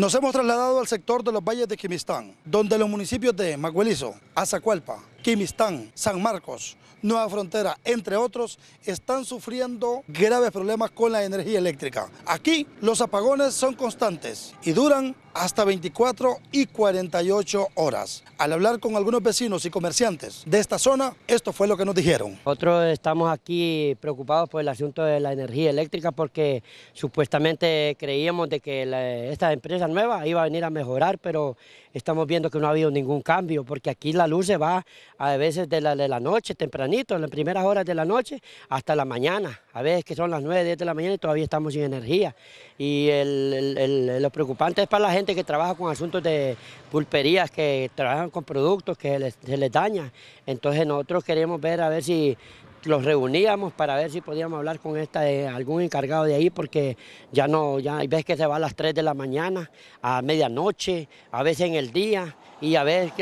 Nos hemos trasladado al sector de los valles de Quimistán, donde los municipios de Maguelizo, Azacualpa, Quimistán, San Marcos, Nueva Frontera, entre otros, están sufriendo graves problemas con la energía eléctrica. Aquí los apagones son constantes y duran hasta 24 y 48 horas. Al hablar con algunos vecinos y comerciantes de esta zona, esto fue lo que nos dijeron. Nosotros estamos aquí preocupados por el asunto de la energía eléctrica porque supuestamente creíamos de que esta empresa nueva iba a venir a mejorar, pero estamos viendo que no ha habido ningún cambio porque aquí la luz se va a veces de la, de la noche, tempranito, en las primeras horas de la noche, hasta la mañana, a veces que son las 9, 10 de la mañana y todavía estamos sin energía. Y lo preocupante es para la gente que trabaja con asuntos de pulperías, que trabajan con productos que se les daña. Entonces nosotros queremos ver a ver si los reuníamos para ver si podíamos hablar con esta eh, algún encargado de ahí porque ya no, ya ves que se va a las 3 de la mañana, a medianoche, a veces en el día y a veces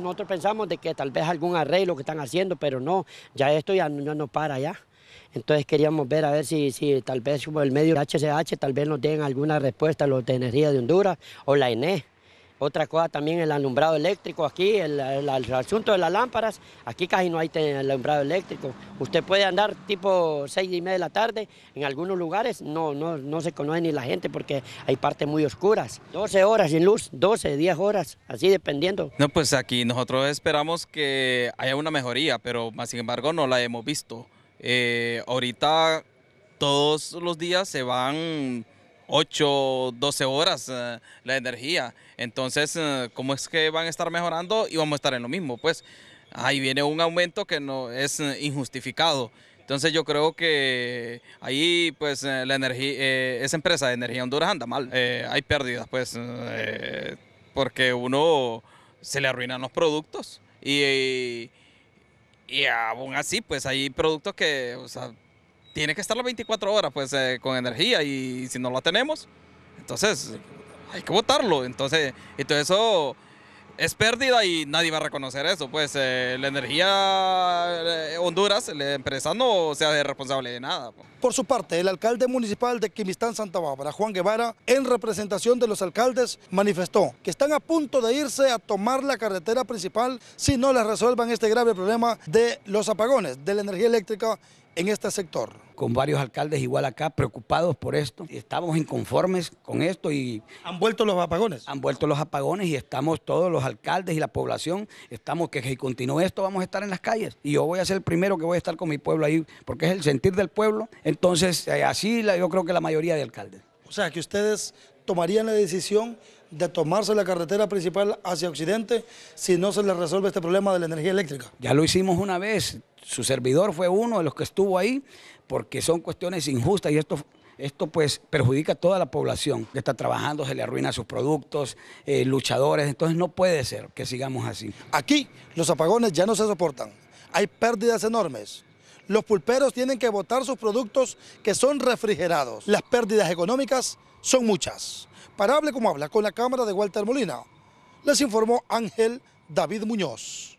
nosotros pensamos de que tal vez algún arreglo que están haciendo, pero no, ya esto ya no, no para ya. Entonces queríamos ver a ver si, si tal vez como el medio HCH tal vez nos den alguna respuesta a los de Energía de Honduras o la ENE. Otra cosa también el alumbrado eléctrico aquí, el, asunto de las lámparas, aquí casi no hay alumbrado eléctrico. Usted puede andar tipo seis y media de la tarde, en algunos lugares no, no, se conoce ni la gente porque hay partes muy oscuras. 12 horas sin luz, 12, 10 horas, así dependiendo. No, pues aquí nosotros esperamos que haya una mejoría, pero más sin embargo no la hemos visto. Eh, ahorita todos los días se van 8, 12 horas eh, la energía. Entonces, eh, ¿cómo es que van a estar mejorando y vamos a estar en lo mismo? Pues ahí viene un aumento que no es eh, injustificado. Entonces yo creo que ahí pues la energía, esa empresa de energía Honduras anda mal. hay pérdidas pues porque uno se le arruinan los productos y, y, aún así pues hay productos que tiene que estar las 24 horas pues eh, con energía y, si no la tenemos, entonces hay que votarlo. Entonces, entonces eso es pérdida y nadie va a reconocer eso. Pues eh, la energía eh, Honduras, la empresa no se hace responsable de nada. Pues. Por su parte, el alcalde municipal de Quimistán, Santa Bárbara, Juan Guevara, en representación de los alcaldes, manifestó que están a punto de irse a tomar la carretera principal si no les resuelvan este grave problema de los apagones de la energía eléctrica en este sector. Con varios alcaldes igual acá preocupados por esto, estamos inconformes con esto y... ¿Han vuelto los apagones? Han vuelto los apagones y estamos todos los alcaldes y la población, estamos que si continúa esto vamos a estar en las calles y yo voy a ser el primero que voy a estar con mi pueblo ahí porque es el sentir del pueblo, entonces eh, así yo creo que la mayoría de alcaldes. O sea, que ustedes tomarían la decisión de tomarse la carretera principal hacia Occidente si no se le resuelve este problema de la energía eléctrica. Ya lo hicimos una vez, su servidor fue uno de los que estuvo ahí porque son cuestiones injustas y esto esto pues perjudica a toda la población que está trabajando, se le arruina sus productos, eh, luchadores, entonces no puede ser que sigamos así. Aquí los apagones ya no se soportan, hay pérdidas enormes los pulperos tienen que botar sus productos que son refrigerados. Las pérdidas económicas son muchas. Para Hable como Habla con la cámara de Walter Molina, les informó Ángel David Muñoz.